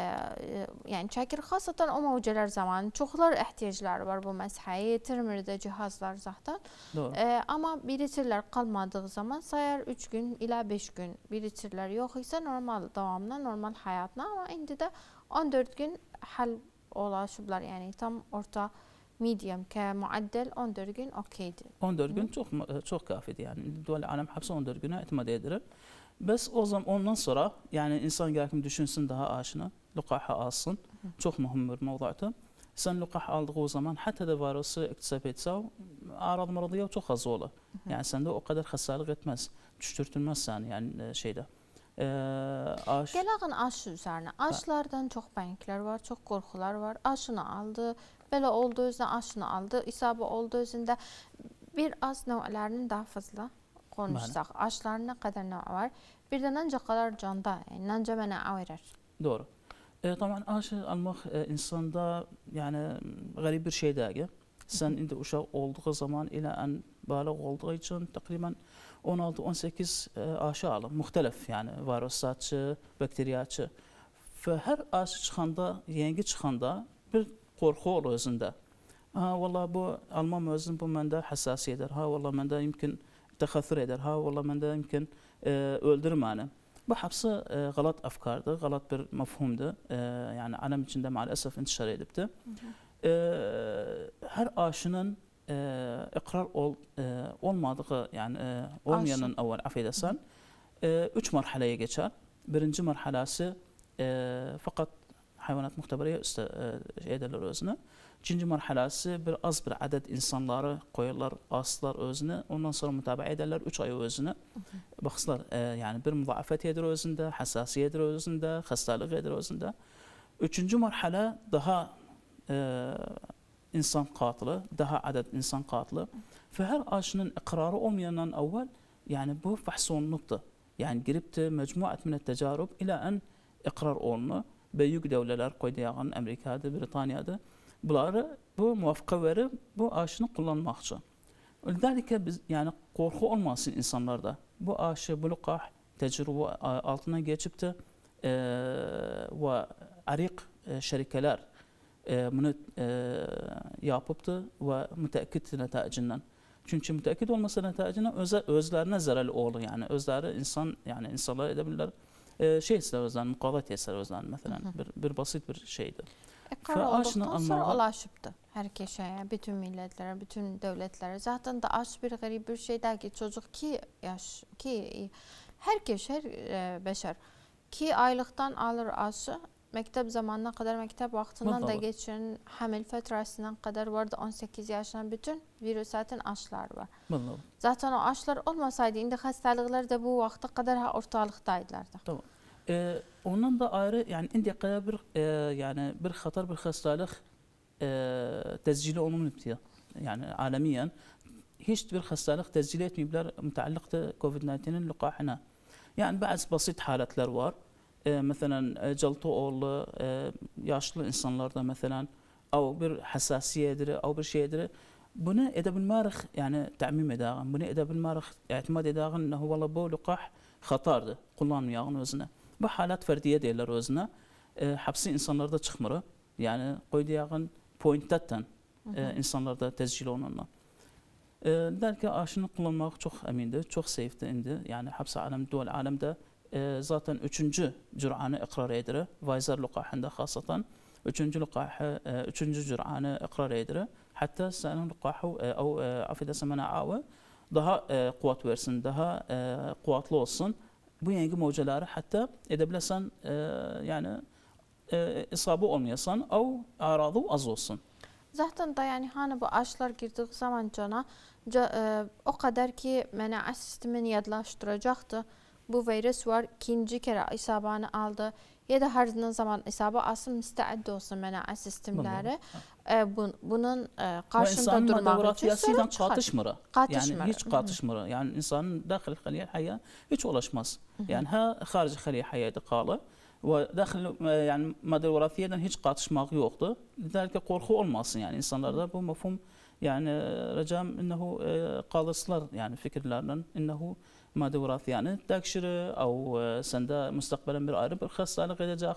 yəni çəkir. Xüsusən o mövqelər zamanı çoxlar ehtiyacları var bu məsələyə. Yetirmir də cihazlar zaten. E, amma biritirlər qalmadığı zaman sayar 3 gün ilə 5 gün biritirlər yox isə normal davamla, normal həyatla amma indi də 14 gün həll olaşıblar. Yəni tam orta medium kəmuaddel 14 gün okeydir. 14 gün Hı? çox çox kafidir. Yəni dövlət aləm həbsə 14 günə etimad edirəm. Bəs o zaman ondan sonra, yəni insan gəlkim düşünsün daha aşina, lüqaha alsın. Çox mühüm bir mövzudur. Sən lüqah aldığı zaman hətta də virusu iktisab etsə, arad maradiya çox az olur. Yəni səndə o qədər xəsarət etməz, düşdürtülməz səni, yəni e, şeydə. Ə, e, aş... Gəlağın aşı üzərinə. Hə. Aşlardan çox bənklər var, çox qorxular var. Aşını aldı, belə oldu özünə aşını aldı, isabə oldu özündə. Bir az növlərinin daha fazla konuşsak, Bana. ne kadar ne var? Bir de nence kadar canda, nence bana ayırır. Doğru. E, tabii aşı almak e, insanda yani garip bir şey değil. Sen indi uşak olduğu zaman ile en balık olduğu için takriben 16-18 e, aşı alın. Muhtelif yani virüsatçı, bakteriyaçı. Ve her aşı çıkanda, yengi çıkanda bir korku olur özünde. Ha vallahi bu almam özüm bu mende hassasiyedir. Ha vallahi mende yumkin تخثر ederها والله من ده يمكن öldürmeni. Bu hepsi e, galat afkardı, galat bir mafhumdu. E, yani alem içinde maalesef intişar edipti. E, her aşının e, ikrar ol, e, olmadığı, yani e, olmayanın Aşı. evvel affedersen, e, üç marhaleye geçer. Birinci marhalası e, fakat hayvanat muhtabariye üstü e, şey özünü. Üçüncü mərhələsi bir az bir adet insanları qoyurlar, aslar özünü, ondan sonra mütabə edərlər 3 ay özünü. Baxsınlar, e, yəni bir müdaafət edir özündə, həssasiyyədir özündə, xəstəlik edir özündə. Üçüncü mərhələ daha e, insan qatlı, daha adet insan qatlı. Və hər aşının iqrarı olmayandan əvvəl, yani bu fəhs olunubdur. Yəni giribdir məcmuət minət təcarub ilə ən iqrar olunu. Böyük dövlələr qoydu yağan Amerikadır, Britaniyadır. Bunları bu muvaffaqa verib bu aşını kullanmaqçı. Lidəlikə biz yani korku olmasın insanlarda. Bu aşı, bu luqah təcrübə altına keçibdi e, və ariq e, şərikələr e, bunu e, yapıbdı və mütəkkid nətəcindən. Çünki mütəkkid olmasa nətəcindən öz özlərinə zərərli olur. yani özləri insan, yani insanlar edə bilər. E, şey istər özlərini, müqavət istər özlərini, məsələn, bir, bir basit bir şeydir. E, karar olduqdan sonra ulaşıbdı hər keçəyə, bütün millətlərə, bütün dövlətlərə. Zaten da ac bir qərib bir şey deyil ki, çocuq ki yaş, ki hər keş, hər e, bəşər ki aylıqdan alır aşı, məktəb zamanına qədər, məktəb vaxtından Madalı. da keçirin, həmil fətrəsindən qədər var da 18 yaşından bütün virusətin aşıları var. Madalı. Zaten o aşılar olmasaydı, indi xəstəliklər də bu vaxta qədər ortalıqdaydılar da. Tamam. E, ondan da ayrı yani indikaya bir e, yani bir xatar bir xəstəlik e, təscili olunmayıb deyə. Yəni aləmiyən heç bir xəstəlik təscil etməyiblər mütəalliqdə COVID-19-in liqahına. Yəni bəzi basit halətlər var. E, məsələn, cəltə oğlu, e, yaşlı insanlarda məsələn, او بر حساسيه ادري او بر شيء ادري بنا اذا بالمارخ يعني تعميم داغن بنا اذا بالمارخ اعتماد داغن انه والله بو لقاح خطار ده قلان ياغن وزنه bu holat fardiya o'zini hapsiy insonlarda chiqmiri ya'ni qo'ydiyag'in pointdatdan insonlarda tashkil qilinadi darka shuni qilinmoq cho'q amindi cho'q safda endi ya'ni hapsi alam dual alamda zaten üçüncü jur'ani iqror ediri vayzar luqahinda xosatan üçüncü luqahi e, üçüncü jur'ani iqror ediri Hatta sanin luqahu av e, e, afida samana avi daha kuvat versin daha quvvatli olsin bu yənqi mövcələri hətta edə biləsən, e, yəni e, isabı olmayasan, av aradı az olsun. Zaten da yani hani bu aşlar girdik zaman cana ca, e, o kadar ki mənəə sistemini yadlaşdıracaqdı. Bu virüs var ikinci kere isabanı aldı ya da her zaman hesabı aslında müstəid olsun mənəə sistemləri bun, bunun qarşısında durmaq üçün sürü çatışmır. Qatışmır. Yani hiç qatışmır. Yani insanın daxil xəliyə həyat hiç ulaşmaz. Yani hə xarici xəliyə həyatı kalır. ve dahil yani maddevrafiyyeden hiç katışmak yoktu. Liderlik korku olmasın yani insanlarda bu mefhum yani ricam innehu kalırsılar yani fikirlerden innehu ماده وراثيانه تقشره او سنده مستقبلا بالعائله بالخاصه لقيده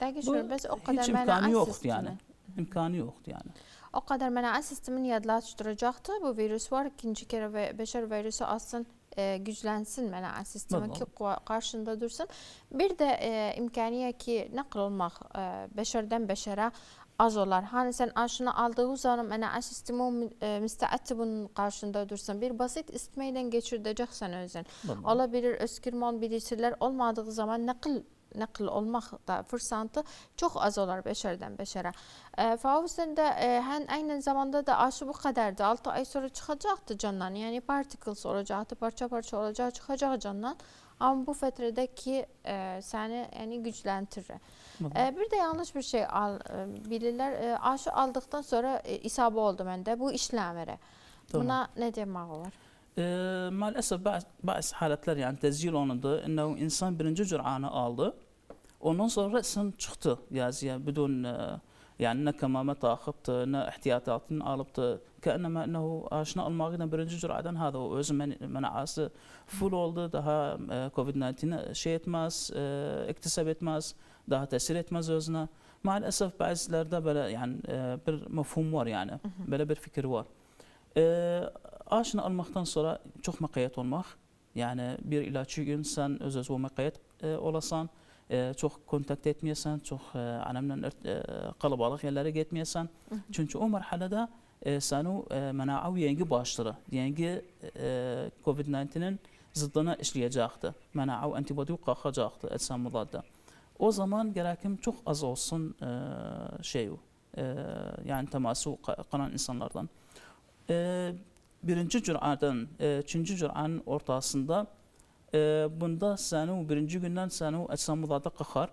تقشر بس o kadar mən imkanı yoxdur yəni. İmkanı yoxdur yəni. O kadar mənə sistemin yadılaşdıracaqdı. Bu virüs var. ikinci kere ve beşer virüsü alsın e, güclənsin mənə sistemi ki qarşında dursun. Bir də e, imkaniyə ki naql olmaq e, beşərdən beşərə ajolar. Hani sen aşını aldığı zaman mənə aş istimun e, müstəəttibun qarşında dursan, bir basit isitmə ilə keçirdəcəksən özün. Ola bilir öskürmon bilirçilər olmadığı zaman nəql nəql olmaq da fürsatı çox az olar bəşərdən bəşərə. E, Fausten də e, hən aynən zamanda da aşı bu qədərdir. 6 ay sonra çıxacaqdı candan. Yəni particles olacaqdı, parça-parça olacağı çıxacaq candan. Amma bu fətrədə ki, ə, e, səni yəni gücləndirir. Ə, e, bir də yanlış bir şey al, ə, e, bilirlər. Ə, aşı aldıqdan sonra ə, isabə oldu məndə. Bu işləmir. Buna nə demək olar? مع الأسف بعض حالتler yani tezcil olundu. İnnehu insan birinci cür'anı aldı. Ondan sonra rəssən çıxdı yazıya bidon e, yani يعني كمامتها خبطنا احتياطاتنا alıptı ne, أنه aşina almağıyla birinci cüradan hada o öz menası full oldu daha Covid-19 şey etmez iktisap etmez daha tesir etmez özüne maalesef bazılarda böyle yani bir mefhum var yani böyle bir fikir var aşina almaktan sonra çok mukayyet olmak yani bir ilaç gün sen öz öz o mukayyet olasan ee, çok kontakt etmeyesen, çok e, anemden e, kalabalık yerlere gitmeyesen. Çünkü o marhalada e, sanu menaau yengi başları, yengi COVID-19'nin zıddına işleyecekti. Menaau antibiyotik kalkacaktı etsen mudadda. O zaman gerekim çok az olsun şey yani teması kalan insanlardan. Birinci cür'anın, üçüncü cür'anın ortasında bunda sənə birinci gündən sənə səni əsamudada qalxar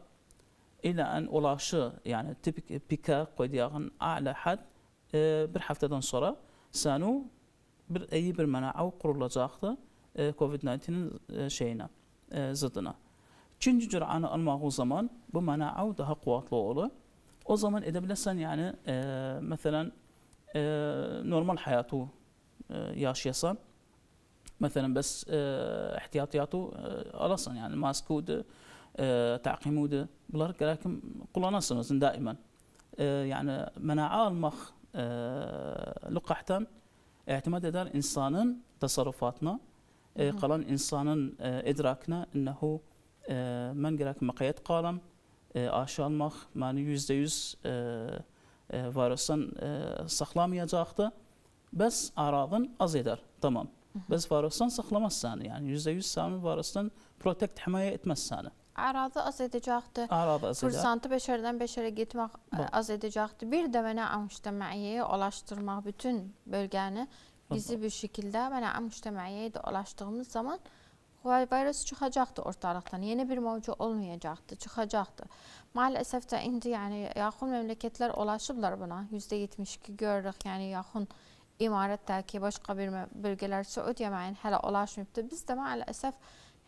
ilə ən ulaşı, yəni tipik pika qoydiyağın ələ həd bir həftədən sonra sənə bir əyi bir mənəə qurulacaqdı COVID-19-nin in seyinə zıddına. Çünki cürəni o zaman bu mənəə daha quvvatlı olur. O zaman edə biləsən, yəni, məsələn, normal həyatı yaşayasan, مثلا بس آه، احتياطياته آه، خلاص يعني،, يعني ماسك وده آه، تعقيم وده بلارك لكن قلنا نصن دائما يعني مناعة المخ لقحتن اعتماد دار إنسانا تصرفاتنا قلن إنسانا إدراكنا أنه من قراك مقيت قالم المخ ماني يوز ديوز فيروسا saxlamayacaqdı. Bəs بس أعراضا أزيدر تمام Biz virusdan saxlamaz səni, yəni %100 səmin virusdan protekt himayə etməz səni. Ərazi az edəcəkdir. Ərazi az edəcək. Fürsantı beşərdən beşərə getmək Bak. az edəcəkdir. Bir də mənə müctəməyi ulaşdırmaq bütün bölgəni bizi bir şəkildə mənə müctəməyi də ulaşdığımız zaman virus çıxacaqdır ortalıqdan. Yeni bir mövcu olmayacaqdır, çıxacaqdır. Maalesef də indi yəni yaxın məmləkətlər ulaşıblar buna. %72 görürük, yəni yaxın məmləkətlər ki إماراتك باشقا bölgeler Suudiye yani hala ulaşmayıptı. Biz de maalesef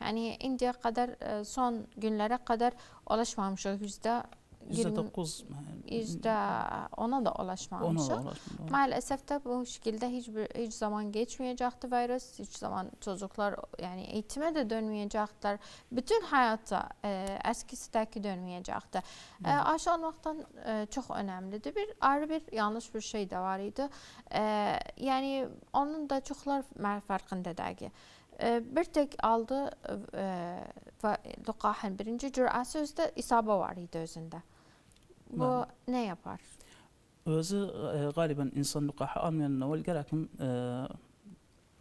yani India kadar e, son günlere kadar ulaşmamışız. Yüzde %9 %10'a da ulaşmamışıq. Ona da ulaşmamışıq. Maalesef də bu şəkildə heç bir heç zaman keçməyəcəkdi virus, heç zaman çocuklar yəni eğitimə də dönməyəcəkdilər. Bütün həyata ə, e, əskisidəki dönməyəcəkdi. Ə, e, aşı olmaqdan ə, e, çox önəmlidir. Bir ayrı bir yanlış bir şey də var idi. Ə, yəni onun da çoxlar fərqindədəki. bir tek aldı e, Luqahın birinci cürəsi özdə isaba var idi özündə. Bu Bəli. nə yapar? Özü e, ə, qaliban insan lüqaha almayanına və gərəkim e,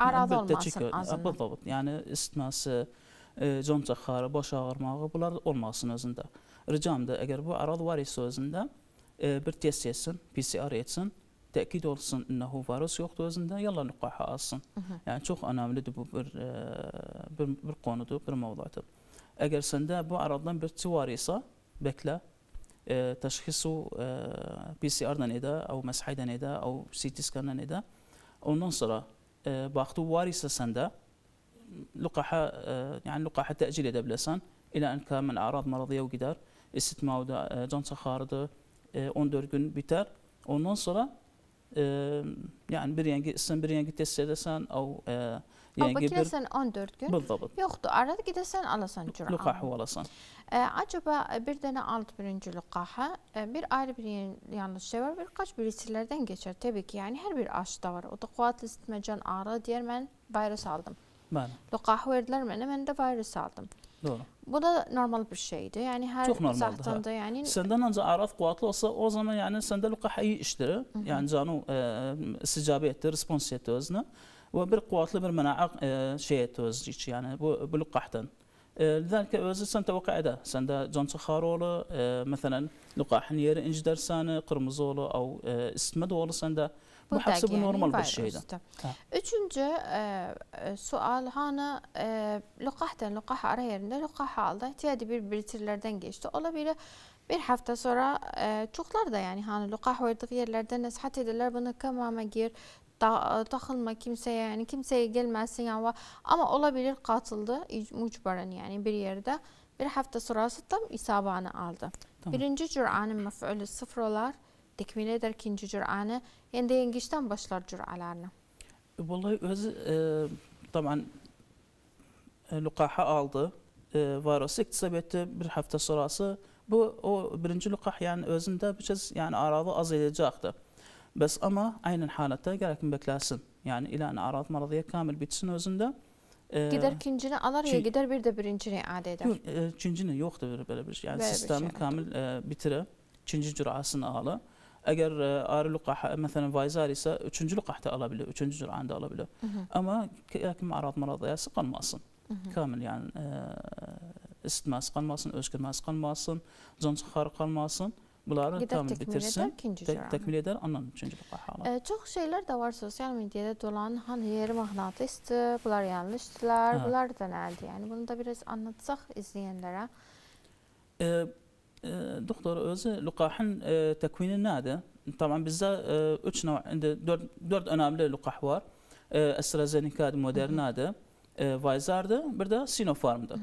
arada olmasın e, azından. Bildavut, yəni isitməsi, ə, con çaxarı, baş ağırmağı bunlar olmasın özündə. Ricamdır, əgər bu arad var isə özündə ə, bir test etsin, PCR etsin, təkid olsun inəhu virus yoxdur özündə, yalla lüqaha alsın. Hı -hı. Yəni çox önəmlidir bu bir, ə, bir, bir qonudur, bir mövladır. Əgər səndə bu araddan bir çi var isə, bəklə, آه، تشخيصه بي سي ار نيدا او مسحي نيدا او سي تي سكان نيدا او ننصرة آه، باختو واريس سندا لقاح آه، يعني لقاح تأجيل دبلسان إلى أن كان من أعراض مرضية وقدر استثماء ودا جانسا خاردة 14 gün biter. Ondan sonra e, بريانجي bir yengi, sen bir او Yəni ki, bir... 14 gün. Bildabat. Yoxdur, arada gedəsən alasan cürə. Luqahı alasan. E, acaba bir dənə alt birinci luqahı, bir ayrı bir yanlış şey var, birkaç birisilərdən keçər. Təbii ki, yəni hər bir aşda var. O da quvvatlı isitməcən ağrı deyər, mən virus aldım. Bəli. Luqahı verdilər mənə, mən də virus aldım. Doğru. Bu da normal bir şeydir. Yəni hər zahtanda hə. yəni səndən ancaq arad quvvatlı olsa o zaman yəni səndə luqa iyi işdir. Yəni canu e, isticabə etdi, respons etdi özünə. ve bir kuvvetli bir mena'a şey etti için yani bu buluqahtan. لذلك özü sen tevkaide. Sen de John çıkar mesela lukahın yeri inci dersen, kırmızı oğlu, av isme de oğlu sen de. Bu hepsi bu normal bir şeydi. Üçüncü e, sual hani e, lukahtan lukah ara yerinde lukah aldı. Tiyadi bir biritirlerden geçti. Olabilir bir hafta sonra e, çoklar da yani hani lukah verdiği yerlerde nasihat edirler bunu kamama gir da takılma kimseye yani kimseye gelmesin yani ama olabilir katıldı mucburen yani bir yerde bir hafta sonrası tam isabını aldı. Tamam. Birinci cür'anın mef'ulü sıfır olar, tekmil eder ikinci cür'anı. Endi yengiçten başlar cür'alarını. Vallahi özü e, tamam e, lukaha aldı. E, varası iktisab etti bir hafta sonrası. Bu o birinci lukah yani özünde bir şey yani aralığı az edecekti. Bəs amma aynen halətdə gərək məkləsin. Yəni ilə an arat maradiyə kamil bitsin özündə. E, gedər ikincini alar ya gedər bir də birincini iadə edər. Yox, e, ikincini yoxdur belə bir şey. Yəni belə sistemi şey. kamil e, bitirir. İkinci cürasını alır. Əgər ə, ayrı lüqah, məsələn, vayzar isə üçüncü lüqahda ala bilir, üçüncü cürəni də ala bilir. Hı -hı. Amma lakin marad maradiyası qalmasın. Hı -hı. Kamil, yəni ə, isitməsi qalmasın, öz kirməsi qalmasın, zon çıxarı qalmasın. Bunların tam bitirsin. Təkmil edər, ondan üçüncü baxar hala. E, ee, çox şeylər də var sosial mediada dolan, hani yeri mıknatısdır, bunlar yanlışdırlar, hə. bunlar da nədir? Yəni bunu da biraz anlatsaq izləyənlərə. E, e, doktor özü lüqahın e, təkvini nədir? Tamam. bizdə 3 e, növ, indi 4 4 önəmli lüqah var. E, AstraZeneca'dır, Moderna'dır, e, Pfizer'dır, bir də Sinopharm'dır.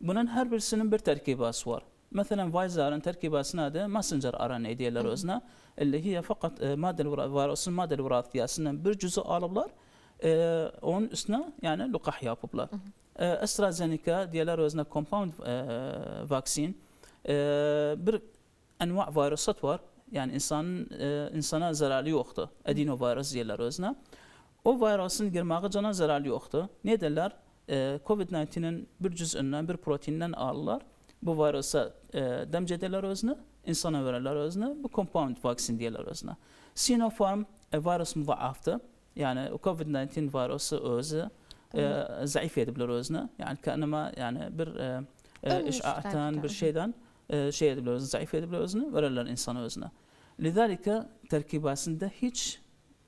Bunun hər birisinin bir tərkibatı var. مثلا فايزر ان تركب اسناده ماسنجر ار ان اي diyorlar özüne. اللي هي فقط ماده varosun madde varathiyasından bir cüzü alıblar. E, onun üstüne yani lukah yapıblar. E, AstraZeneca diyorlar özüne compound e, vaksin e, bir enva virüsat var. Yani insan e, insana zararlı yoktu. Adenovirus diyorlar özüne. O virusun girmağı cana zararlı yoktu. Ne derler? E, Covid-19'nin bir cüzünden, bir proteinden alırlar bu virusa e, demcədirlər özünü, insana verərlər özünü, bu compound vaksin deyirlər özünə. Sinopharm e, virus müdaaftı, yəni COVID-19 virusu özü e, zəif ediblər özünü, yəni kənəmə yəni bir e, e, bir şeyden e, şey edebilir özünü, zayıf edebilir özünü, verərlər insana özünə. Lidəlikə terkibasında hiç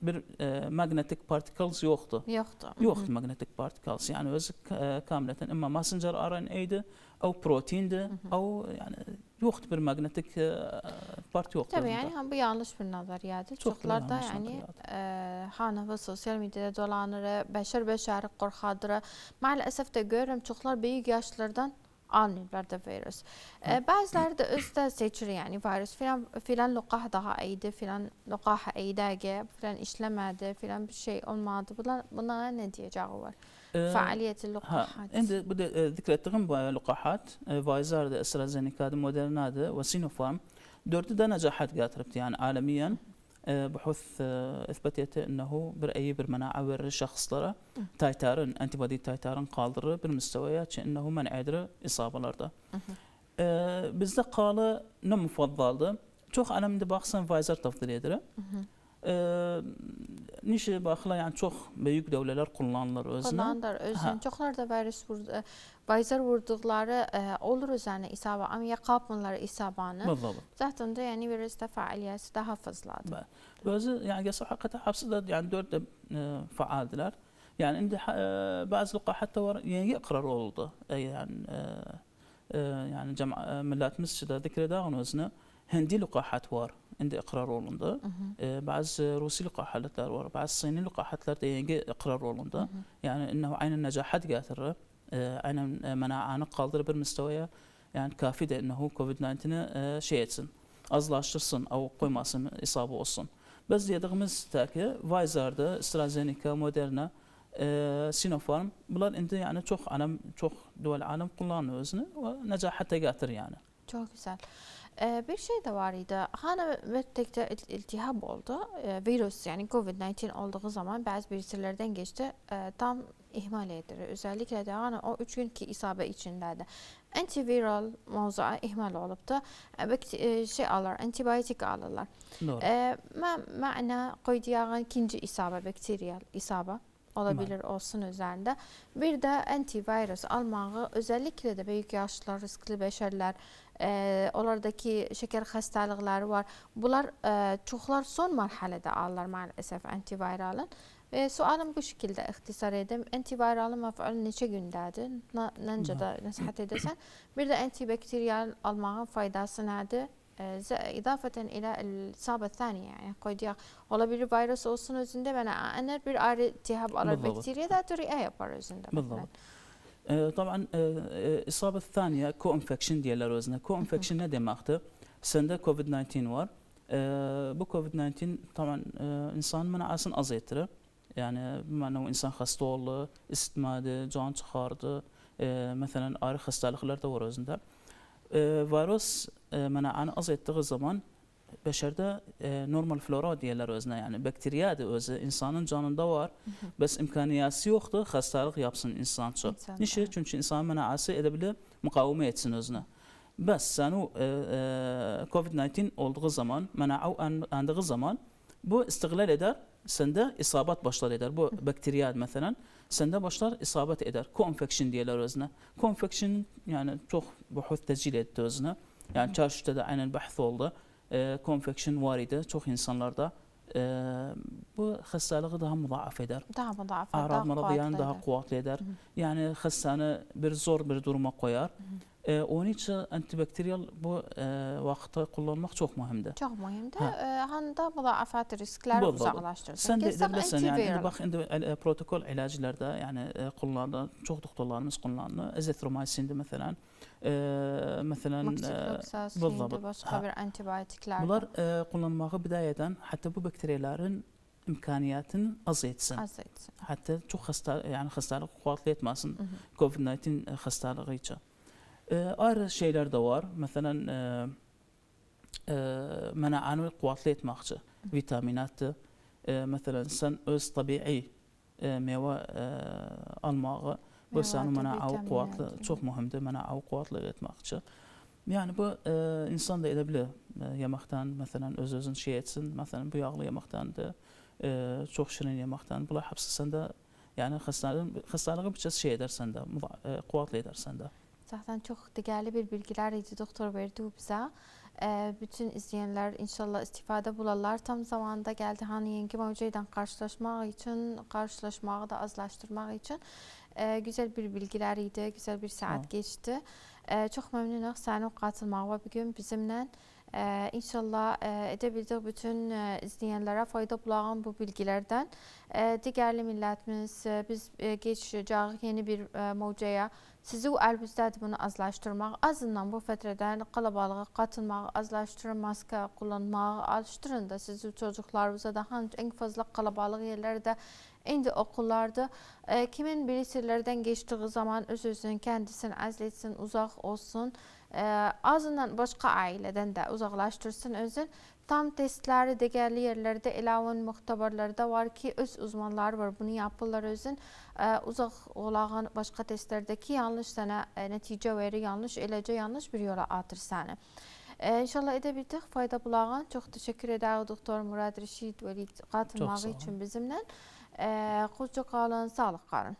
bir e, magnetic particles yoxdur. Yoxdur. Yoxdur magnetic particles. yani özü e, kamilətən imma messenger RNA-dir او بروتين ده او yani yoxdur bir maqnetik part yoxdur. Təbii, yəni həm bu yanlış bir nəzəriyyədir. Çoxlarda yəni hana və sosial mediada dolanır, bəşər bəşəri qorxadır. Maalesef də görürəm çoxlar böyük yaşlardan almayıblar da virus. Bəziləri də özü də seçir, yəni virus filan filan luqah daha iyiydi, filan luqah iyidəgi, filan işləmədi, filan bir şey olmadı. Buna, buna nə deyəcəyi var? آه، فعاليه اللقاحات عند آه، ذكرتهم لقاحات آه، فايزر استرازينيكا موديرنا وسينوفارم دورت دا نجاحات قاتربت يعني عالميا بحوث اثبتت انه برايي بالمناعه ور شخص لره تايتارن انتي بادي تايتارن قادر بالمستويات انه من الارض اصابلردا قال نم nə müfəddaldır. انا من دباخسن فايزر تفضل يدرا. Nişə baxla, yani çox büyük dövlələr qullanılır özünə. Qullanılır özünə. Çoxlar da virus vurdu. Bayzar vurduqları ə, olur üzərinə isabə, amma yapmırlar isabanı. Zaten də yəni virüs də fəaliyyəti daha fazladır. Özü yəni qəsə haqqətə həbsi yani yəni 4 də fəaldilər. Yani indi bazı luqa hatta var yani yıqrar oldu. Yani yani cemaat milletimiz de zikrede onun özüne hendi luqa hat var. endi iqror olindi ba'zi rusiylik qahatlar bor ba'zi siniylik qahatlar degangi iqror olindi ya'ni innahu aynan najahat gatirri aynan mana'ani qoldirib bir mustavoya ya'ni kafida innahu covid 19ni şey etsin azlashtirsin av qo'ymasin isobi olsin biz dediğimizdeki Pfizer'da, AstraZeneca, Moderna, e, Sinopharm bular endi ya'ni çok alam çok dual alam kullanıyor özünü ve necahat getirir yani. Çok güzel. Bir şey də var idi. Hana və təkcə iltihab oldu. Virus, yəni COVID-19 olduğu zaman bəzi bilgisayarlardan keçdi, tam ehmal edilir. Özəlliklə də hana o 3 gün ki isabə içindədir. Antiviral mövzua ehmal olubdu. Bəlkə e, şey alır, antibiotik alırlar. Mə məna qoyduyağın ikinci isabə, bakteriyal isabə ola bilər olsun üzərində. Bir də antivirus almağı özəlliklə də böyük yaşlılar, riskli bəşərlər, e, onlardakı şəkər xəstəlikləri var. Bunlar e, çoxlar son mərhələdə alırlar maalesef antiviralın. E, sualım bu şəkildə ixtisar edim. Antiviralın məfəal neçə gündədir? Nəncə də nəsihət edəsən? Bir də antibakteriyal almağın faydası nədir? E, idafətən ilə sabə thani, yəni qoyduyaq, ola bir virus olsun özündə və nə, bir ayrı tihab alır, bakteriya da türü yapar özündə. Bəllələt. آه، طبعا الاصابه آه، آه، الثانيه كو انفكشن ديال روزنا كو انفكشن دماغته سنده كوفيد 19 وار بو كوفيد 19 طبعا انسان منعسن ازيتره يعني بمعنى هو انسان خسته oldu isitmadi can çıkardı مثلا ağrı hastalıklar da var özünde virus منعanı az ettiği zaman beşerde e, normal flora diyorlar özüne yani bakteriya da özü insanın canında var. Bes imkaniyası yoktu hastalık yapsın insan çok. Niçin? Çünkü insan menası edebilir mukaveme etsin özüne. Bes sen o e, e, COVID-19 olduğu zaman menaa andığı zaman bu istiklal eder sende isabat başlar eder. Bu bakteriya mesela sende başlar isabat eder. Konfeksiyon diyorlar özüne. Konfeksiyon yani çok buhut tecil etti özüne. Yani çarşıda da aynen bahs oldu e, konfeksiyon var idi çox insanlarda. E, bu xəstəliyi daha müdaaf edər. Daha müdaaf edər. Ağrı məradiyanı daha qüvvətli edər. Hı -hı. Yəni xəstəni bir zor bir duruma qoyar. E, onun için antibakteriyel bu e, vaxtı kullanmaq çok mühimdir. Çok mühimdir. E, Handa müdaafat riskləri uzaqlaşdırırsın. Sən də edə bilərsən, yəni indi bax indi e, e protokol ilaclarda, yəni e, kullanılır, çox doktorlarımız kullanılır. Azitromasindir məsələn. E, آه، مثلا آه، بالضبط مضر آه، قلنماغ بداية حتى بو بكتيريالارن امكانياتن ازيتسن حتى شو خستا يعني خستالق قواتليت ماسن كوفيد 19 خستالق غيتشا. ار شيلر دوار مثلا منا عن قواتليت ماخشا فيتامينات مثلا سن اس طبيعي ميوا الماغ bu sanı mənə avqoatlı, çox mühümdür, mənə avqoatlı etməkçi. Yəni bu ə, e, insan da elə bilir ə, e, yeməkdən, məsələn, öz-özün şey etsin, məsələn, bu yağlı yeməkdəndir, ə, e, çox şirin yeməkdən. Bunlar hepsi səndə yəni xəstəliyin xəstəliyi bir çox şey edərsən də, ə, qüvvətli edərsən də. Zaten çox dəyərli bir bilgilər idi doktor verdi bizə. Ə, bütün izləyənlər inşallah istifadə bularlar. Tam zamanında gəldi hani yeni mövcudla qarşılaşmaq üçün, qarşılaşmağı da azlaşdırmaq üçün. Ə, gözəl bir bilgilər idi, gözəl bir saat Hı. keçdi. Ə, çox məmnunuq sənin qatılmağa bu gün bizimlə. Ə, inşallah ə, e, edə bildik bütün ə, e, izləyənlərə fayda bulağın bu bilgilərdən. Ə, digərli millətimiz ə, e, biz ə, geçəcəyik yeni bir ə, mövcəyə. Sizi əlbizdədir bunu azlaşdırmaq. Azından bu fətrədən qalabalığa qatılmaq, azlaşdırın, maska kullanmaq, azlaşdırın da sizi çocuklarınıza da hangi ən fazla qalabalıq yerlərdə İndi okullarda e, kimin bilişirlərdən keçdiyi zaman öz-özünün kəndisini əzləsin, uzaq olsun, e, azından başqa ailədən də uzaqlaşdırsın özün. Tam testləri digərli yerlərdə elavun muxtabarlarda var ki, öz uzmanları var, bunu yapırlar özün. E, uzaq olağın başqa testlərdəki yanlış sənə e, nəticə verir, yanlış eləcə yanlış bir yola atır səni. E, inşallah edə bildik, fayda bulağın. Çox təşəkkür edərik doktor Murad Rəşid Vəli qatılmağı üçün bizimlə. Çox sağ olun. qulcha qolin sog' qalin